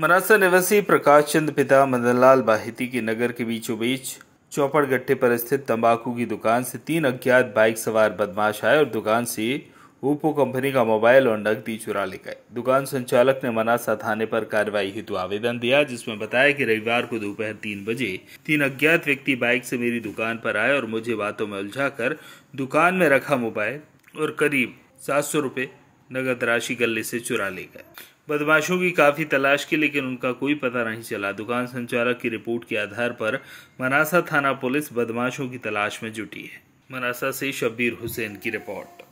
मनासा निवासी प्रकाश चंद पिता मदनलाल बाहिती के नगर के बीचों बीच चौपड़ पर स्थित तंबाकू की दुकान से तीन अज्ञात बाइक सवार बदमाश आए और दुकान से ओप्पो कंपनी का मोबाइल और नकदी चुरा ले गए दुकान संचालक ने मनासा थाने पर कार्रवाई हेतु आवेदन दिया जिसमें बताया कि रविवार को दोपहर तीन बजे तीन अज्ञात व्यक्ति बाइक से मेरी दुकान पर आए और मुझे बातों में उलझा दुकान में रखा मोबाइल और करीब सात सौ नगद राशि गले से चुरा ले गए बदमाशों की काफ़ी तलाश की लेकिन उनका कोई पता नहीं चला दुकान संचालक की रिपोर्ट के आधार पर मनासा थाना पुलिस बदमाशों की तलाश में जुटी है मनासा से शब्बीर हुसैन की रिपोर्ट